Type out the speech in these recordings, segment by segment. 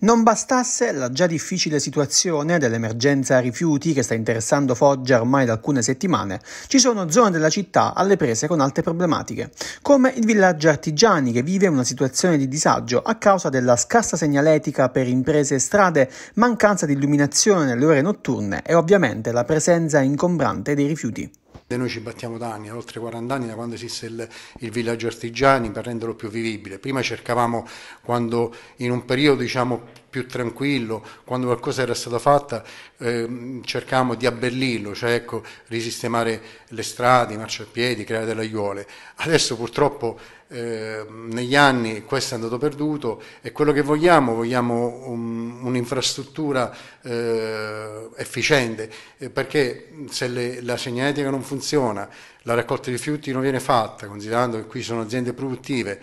Non bastasse la già difficile situazione dell'emergenza rifiuti che sta interessando Foggia ormai da alcune settimane, ci sono zone della città alle prese con altre problematiche, come il villaggio Artigiani che vive una situazione di disagio a causa della scarsa segnaletica per imprese e strade, mancanza di illuminazione nelle ore notturne e ovviamente la presenza ingombrante dei rifiuti. Noi ci battiamo da anni, da oltre 40 anni, da quando esiste il, il villaggio artigiani per renderlo più vivibile. Prima cercavamo quando in un periodo diciamo, più tranquillo, quando qualcosa era stata fatta, ehm, cercavamo di abbellirlo, cioè ecco, risistemare le strade, i marciapiedi, creare delle aiuole. Adesso purtroppo eh, negli anni questo è andato perduto e quello che vogliamo, vogliamo un'infrastruttura un ehm, efficiente, eh, perché se le, la segnaletica non funziona, la raccolta di rifiuti non viene fatta, considerando che qui sono aziende produttive,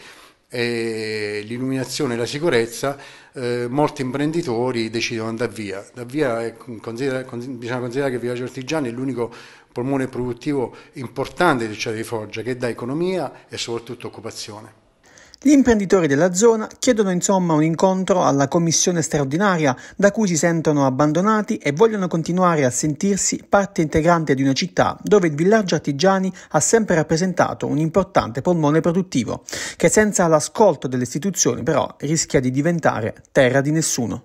e l'illuminazione e la sicurezza, eh, molti imprenditori decidono di andare via. Da via è, considera, bisogna considerare che Villaggio Artigiani è l'unico polmone produttivo importante di Città di Foggia che dà economia e soprattutto occupazione. Gli imprenditori della zona chiedono insomma un incontro alla commissione straordinaria da cui si sentono abbandonati e vogliono continuare a sentirsi parte integrante di una città dove il villaggio artigiani ha sempre rappresentato un importante polmone produttivo, che senza l'ascolto delle istituzioni però rischia di diventare terra di nessuno.